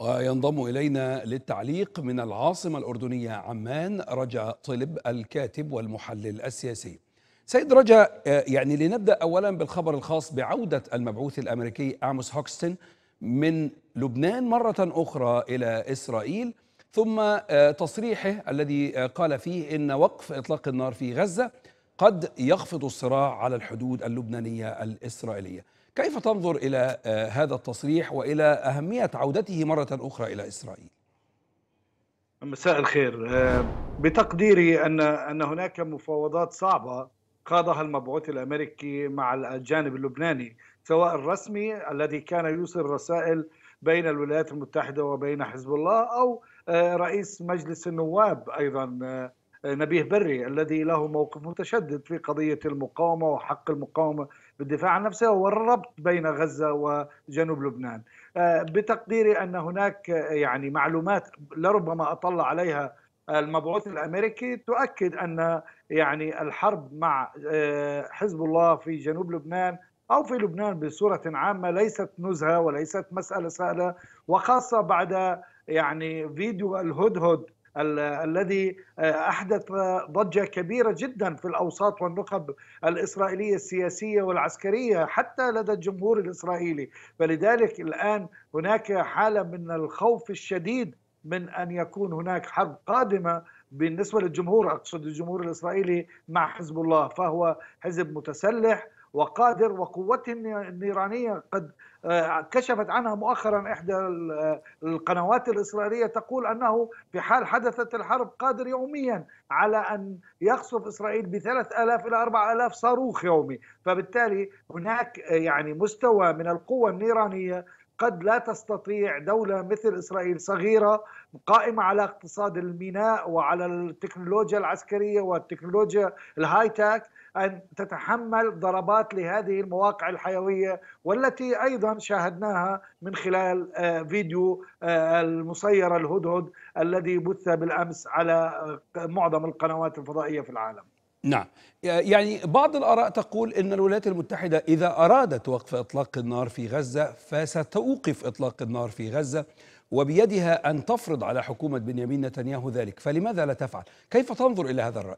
وينضم إلينا للتعليق من العاصمة الأردنية عمان رجا طلب الكاتب والمحلل السياسي سيد رجا آه، يعني لنبدأ أولا بالخبر الخاص بعودة المبعوث الأمريكي أموس هوكستن من لبنان مرة أخرى إلى إسرائيل ثم آه، تصريحه الذي آه، قال فيه إن وقف إطلاق النار في غزة قد يخفض الصراع على الحدود اللبنانية الإسرائيلية كيف تنظر إلى آه، هذا التصريح وإلى أهمية عودته مرة أخرى إلى إسرائيل؟ مساء الخير آه، بتقديري أن أن هناك مفاوضات صعبة قادها المبعوث الأمريكي مع الجانب اللبناني سواء الرسمي الذي كان يوصل رسائل بين الولايات المتحدة وبين حزب الله أو آه، رئيس مجلس النواب أيضا نبيه بري الذي له موقف متشدد في قضية المقاومة وحق المقاومة بالدفاع عن نفسها والربط بين غزة وجنوب لبنان آه، بتقديري أن هناك آه، يعني معلومات لربما أطلع عليها المبعوث الأمريكي تؤكد أن يعني الحرب مع آه، حزب الله في جنوب لبنان أو في لبنان بصورة عامة ليست نزهة وليست مسألة سهلة وخاصة بعد يعني فيديو الهدهد الذي آه، احدث ضجه كبيره جدا في الاوساط والنخب الاسرائيليه السياسيه والعسكريه حتى لدى الجمهور الاسرائيلي، فلذلك الان هناك حاله من الخوف الشديد من ان يكون هناك حرب قادمه بالنسبه للجمهور اقصد الجمهور الاسرائيلي مع حزب الله، فهو حزب متسلح وقادر وقوته النيرانيه قد آه، كشفت عنها مؤخرا إحدى القنوات الإسرائيلية تقول أنه في حال حدثت الحرب قادر يوميا على أن يقصف إسرائيل بثلاث آلاف إلى أربع آلاف صاروخ يومي فبالتالي هناك آه، يعني مستوى من القوة النيرانية قد لا تستطيع دولة مثل إسرائيل صغيرة قائمة على اقتصاد الميناء وعلى التكنولوجيا العسكرية والتكنولوجيا الهاي تاك أن تتحمل ضربات لهذه المواقع الحيوية والتي أيضا شاهدناها من خلال آه، فيديو آه، المسيرة الهدهد الذي بث بالأمس على آه، معظم القنوات الفضائية في العالم نعم آه، يعني بعض الآراء تقول أن الولايات المتحدة إذا أرادت وقف إطلاق النار في غزة فستوقف إطلاق النار في غزة وبيدها أن تفرض على حكومة بنيامين نتنياهو ذلك فلماذا لا تفعل؟ كيف تنظر إلى هذا الرأي؟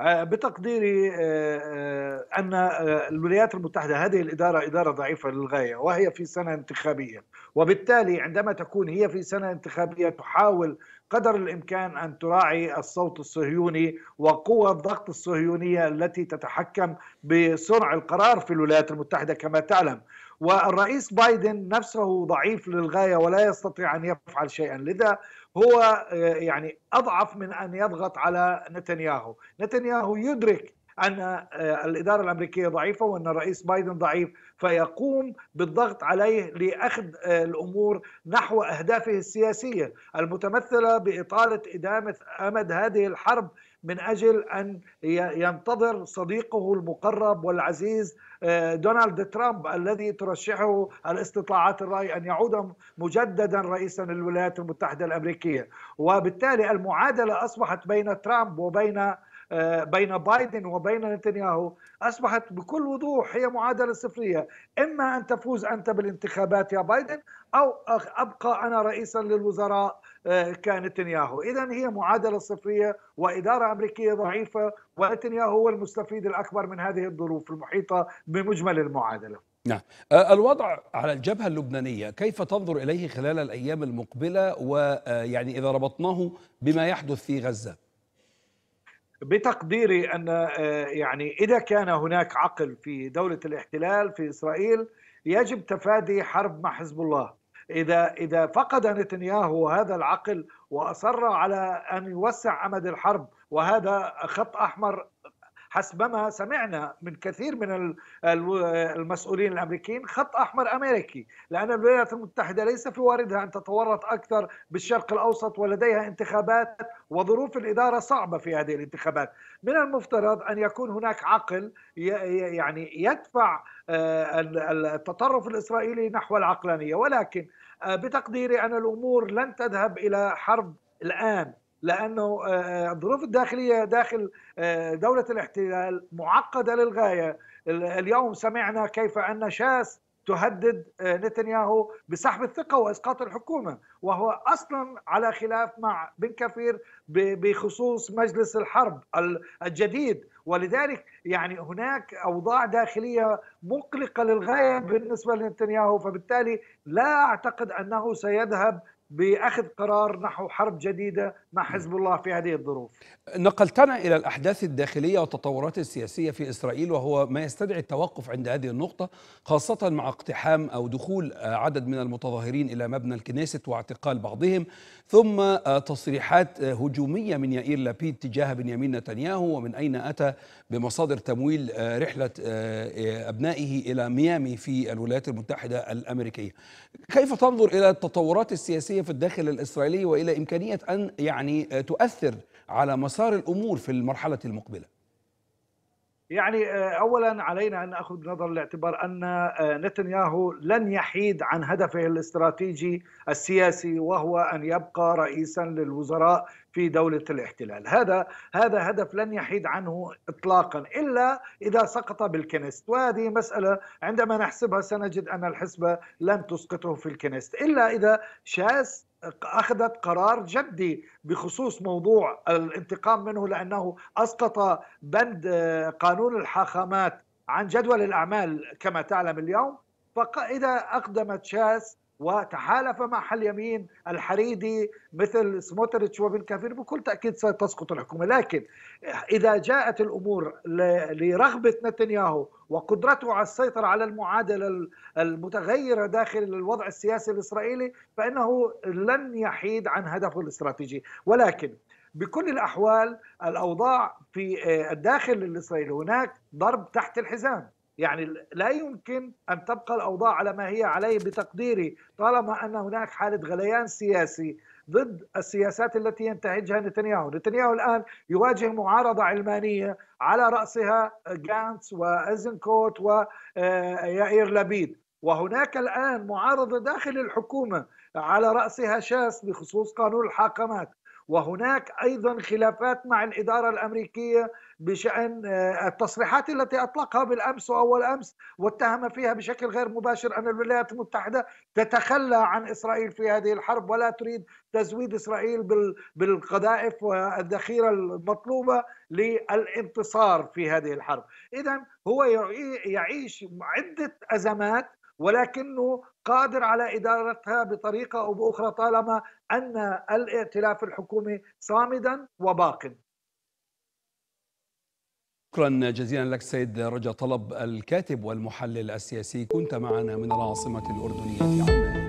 آه، بتقديري آه، آه، ان الولايات المتحده هذه الاداره اداره ضعيفه للغايه وهي في سنه انتخابيه وبالتالي عندما تكون هي في سنه انتخابيه تحاول قدر الامكان ان تراعي الصوت الصهيوني وقوى الضغط الصهيونيه التي تتحكم بصنع القرار في الولايات المتحده كما تعلم والرئيس بايدن نفسه ضعيف للغايه ولا يستطيع ان يفعل شيئا لذا هو آه، يعني اضعف من ان يضغط على نتنياهو نتنياهو يدرك أن آه، الإدارة الأمريكية ضعيفة وأن الرئيس بايدن ضعيف فيقوم بالضغط عليه لأخذ آه، الأمور نحو أهدافه السياسية المتمثلة بإطالة إدامة أمد هذه الحرب من أجل أن ينتظر صديقه المقرب والعزيز آه، دونالد ترامب الذي ترشحه الاستطلاعات الرأي أن يعود مجددا رئيسا للولايات المتحدة الأمريكية وبالتالي المعادلة أصبحت بين ترامب وبين آه، بين بايدن وبين نتنياهو اصبحت بكل وضوح هي معادله صفريه، اما ان تفوز انت بالانتخابات يا بايدن او ابقى انا رئيسا للوزراء آه، كنتنياهو، اذا هي معادله صفريه واداره امريكيه ضعيفه ونتنياهو هو المستفيد الاكبر من هذه الظروف المحيطه بمجمل المعادله. نعم آه، الوضع على الجبهة اللبنانية كيف تنظر إليه خلال الأيام المقبلة ويعني إذا ربطناه بما يحدث في غزة بتقديري ان آه، يعني اذا كان هناك عقل في دوله الاحتلال في اسرائيل يجب تفادي حرب مع حزب الله اذا اذا فقد نتنياهو هذا العقل واصر على ان يوسع امد الحرب وهذا خط احمر حسبما سمعنا من كثير من المسؤولين الامريكيين خط احمر امريكي لان الولايات المتحده ليس في واردها ان تتورط اكثر بالشرق الاوسط ولديها انتخابات وظروف الاداره صعبه في هذه الانتخابات من المفترض ان يكون هناك عقل يعني يدفع آه، التطرف الاسرائيلي نحو العقلانيه ولكن آه، بتقديري ان الامور لن تذهب الى حرب الان لانه آه، الظروف الداخليه داخل آه، دوله الاحتلال معقده للغايه اليوم سمعنا كيف ان شاس تهدد آه، نتنياهو بسحب الثقه واسقاط الحكومه وهو اصلا على خلاف مع بن كفير بخصوص مجلس الحرب الجديد ولذلك يعني هناك اوضاع داخليه مقلقه للغايه بالنسبه لنتنياهو فبالتالي لا اعتقد انه سيذهب باخذ قرار نحو حرب جديده مع حزب الله في هذه الظروف. نقلتنا الى الاحداث الداخليه والتطورات السياسيه في اسرائيل وهو ما يستدعي التوقف عند هذه النقطه خاصه مع اقتحام او دخول آه، عدد من المتظاهرين الى مبنى الكنيست واعتقال بعضهم ثم آه، تصريحات آه، هجوميه من يائير لابيد تجاه بنيامين نتنياهو ومن اين اتى بمصادر تمويل رحله ابنائه الى ميامي في الولايات المتحده الامريكيه. كيف تنظر الى التطورات السياسيه السياسيه في الداخل الاسرائيلي والى امكانيه ان يعني تؤثر على مسار الامور في المرحله المقبله يعني آه، اولا علينا ان ناخذ بنظر الاعتبار ان آه، نتنياهو لن يحيد عن هدفه الاستراتيجي السياسي وهو ان يبقى رئيسا للوزراء في دولة الاحتلال هذا هذا هدف لن يحيد عنه إطلاقا إلا إذا سقط بالكنيست، وهذه مسألة عندما نحسبها سنجد أن الحسبة لن تسقطه في الكنيست، إلا إذا شاس أخذت قرار جدي بخصوص موضوع الانتقام منه لأنه أسقط بند آه، قانون الحاخامات عن جدول الأعمال كما تعلم اليوم فإذا أقدمت شاس وتحالف مع اليمين الحريدي مثل سموتريتش وبن كافير بكل تاكيد ستسقط الحكومه، لكن اذا جاءت الامور لرغبه نتنياهو وقدرته على السيطره على المعادله المتغيره داخل الوضع السياسي الاسرائيلي فانه لن يحيد عن هدفه الاستراتيجي، ولكن بكل الاحوال الاوضاع في آه، الداخل الاسرائيلي هناك ضرب تحت الحزام. يعني لا يمكن أن تبقى الأوضاع على ما هي عليه بتقديري طالما أن هناك حالة غليان سياسي ضد السياسات التي ينتهجها نتنياهو نتنياهو الآن يواجه معارضة علمانية على رأسها جانتس وأزنكوت ويائير آه، لبيد وهناك الآن معارضة داخل الحكومة على رأسها شاس بخصوص قانون الحاكمات وهناك أيضا خلافات مع الإدارة الأمريكية بشأن آه، التصريحات التي أطلقها بالأمس وأول أمس واتهم فيها بشكل غير مباشر أن الولايات المتحدة تتخلى عن إسرائيل في هذه الحرب ولا تريد تزويد إسرائيل بالقذائف والذخيرة المطلوبة للانتصار في هذه الحرب إذا هو يعيش عدة أزمات ولكنه قادر على ادارتها بطريقه او باخرى طالما ان الائتلاف الحكومي صامدا وباق. شكرا جزيلا لك سيد رجا طلب الكاتب والمحلل السياسي كنت معنا من العاصمه الاردنيه عمان.